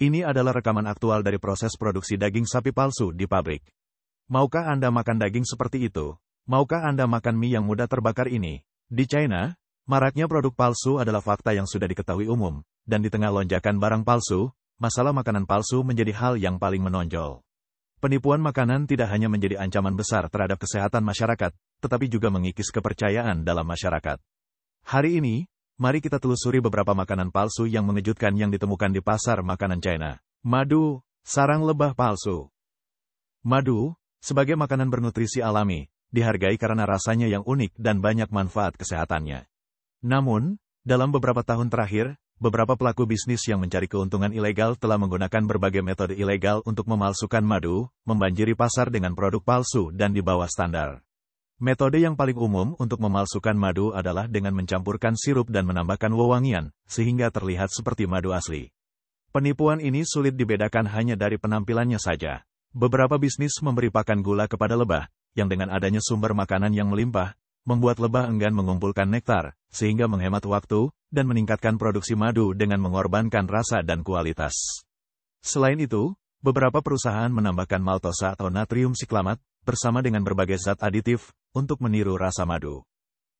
Ini adalah rekaman aktual dari proses produksi daging sapi palsu di pabrik. Maukah Anda makan daging seperti itu? Maukah Anda makan mie yang mudah terbakar ini? Di China, maraknya produk palsu adalah fakta yang sudah diketahui umum, dan di tengah lonjakan barang palsu, masalah makanan palsu menjadi hal yang paling menonjol. Penipuan makanan tidak hanya menjadi ancaman besar terhadap kesehatan masyarakat, tetapi juga mengikis kepercayaan dalam masyarakat. Hari ini, mari kita telusuri beberapa makanan palsu yang mengejutkan yang ditemukan di pasar makanan China. Madu, sarang lebah palsu. Madu, sebagai makanan bernutrisi alami, dihargai karena rasanya yang unik dan banyak manfaat kesehatannya. Namun, dalam beberapa tahun terakhir, beberapa pelaku bisnis yang mencari keuntungan ilegal telah menggunakan berbagai metode ilegal untuk memalsukan madu, membanjiri pasar dengan produk palsu dan di bawah standar. Metode yang paling umum untuk memalsukan madu adalah dengan mencampurkan sirup dan menambahkan wewangian, sehingga terlihat seperti madu asli. Penipuan ini sulit dibedakan hanya dari penampilannya saja. Beberapa bisnis memberi pakan gula kepada lebah, yang dengan adanya sumber makanan yang melimpah, membuat lebah enggan mengumpulkan nektar, sehingga menghemat waktu, dan meningkatkan produksi madu dengan mengorbankan rasa dan kualitas. Selain itu, beberapa perusahaan menambahkan maltosa atau natrium siklamat, bersama dengan berbagai zat aditif, untuk meniru rasa madu.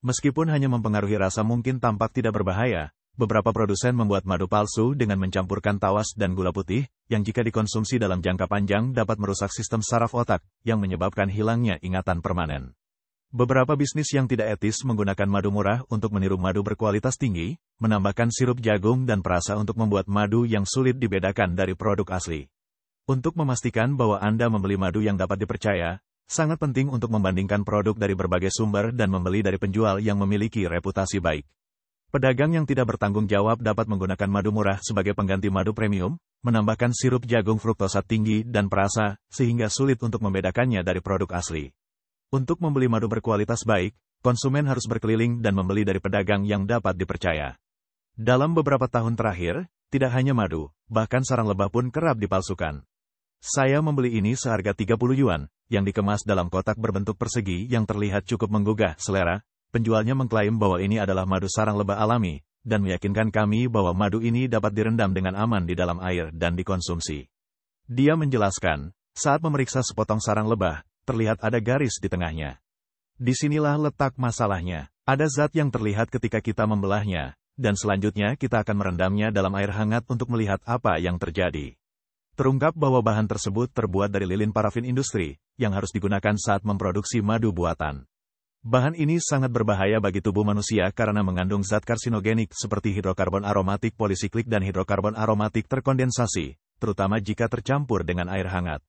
Meskipun hanya mempengaruhi rasa mungkin tampak tidak berbahaya, beberapa produsen membuat madu palsu dengan mencampurkan tawas dan gula putih, yang jika dikonsumsi dalam jangka panjang dapat merusak sistem saraf otak, yang menyebabkan hilangnya ingatan permanen. Beberapa bisnis yang tidak etis menggunakan madu murah untuk meniru madu berkualitas tinggi, menambahkan sirup jagung dan perasa untuk membuat madu yang sulit dibedakan dari produk asli. Untuk memastikan bahwa Anda membeli madu yang dapat dipercaya, Sangat penting untuk membandingkan produk dari berbagai sumber dan membeli dari penjual yang memiliki reputasi baik. Pedagang yang tidak bertanggung jawab dapat menggunakan madu murah sebagai pengganti madu premium, menambahkan sirup jagung fruktosa tinggi dan perasa, sehingga sulit untuk membedakannya dari produk asli. Untuk membeli madu berkualitas baik, konsumen harus berkeliling dan membeli dari pedagang yang dapat dipercaya. Dalam beberapa tahun terakhir, tidak hanya madu, bahkan sarang lebah pun kerap dipalsukan. Saya membeli ini seharga 30 yuan, yang dikemas dalam kotak berbentuk persegi yang terlihat cukup menggugah selera, penjualnya mengklaim bahwa ini adalah madu sarang lebah alami, dan meyakinkan kami bahwa madu ini dapat direndam dengan aman di dalam air dan dikonsumsi. Dia menjelaskan, saat memeriksa sepotong sarang lebah, terlihat ada garis di tengahnya. Disinilah letak masalahnya. Ada zat yang terlihat ketika kita membelahnya, dan selanjutnya kita akan merendamnya dalam air hangat untuk melihat apa yang terjadi. Terungkap bahwa bahan tersebut terbuat dari lilin parafin industri, yang harus digunakan saat memproduksi madu buatan. Bahan ini sangat berbahaya bagi tubuh manusia karena mengandung zat karsinogenik seperti hidrokarbon aromatik polisiklik dan hidrokarbon aromatik terkondensasi, terutama jika tercampur dengan air hangat.